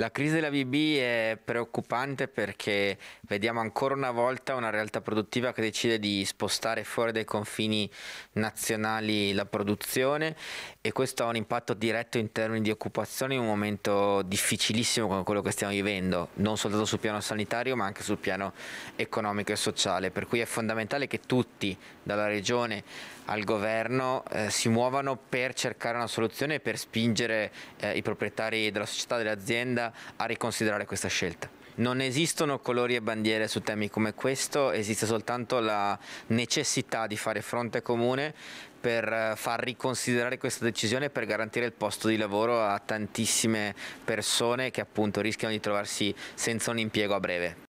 La crisi della BB è preoccupante perché vediamo ancora una volta una realtà produttiva che decide di spostare fuori dai confini nazionali la produzione e questo ha un impatto diretto in termini di occupazione in un momento difficilissimo come quello che stiamo vivendo, non soltanto sul piano sanitario ma anche sul piano economico e sociale, per cui è fondamentale che tutti, dalla regione al governo eh, si muovano per cercare una soluzione e per spingere eh, i proprietari della società, dell'azienda a riconsiderare questa scelta. Non esistono colori e bandiere su temi come questo, esiste soltanto la necessità di fare fronte comune per eh, far riconsiderare questa decisione per garantire il posto di lavoro a tantissime persone che appunto rischiano di trovarsi senza un impiego a breve.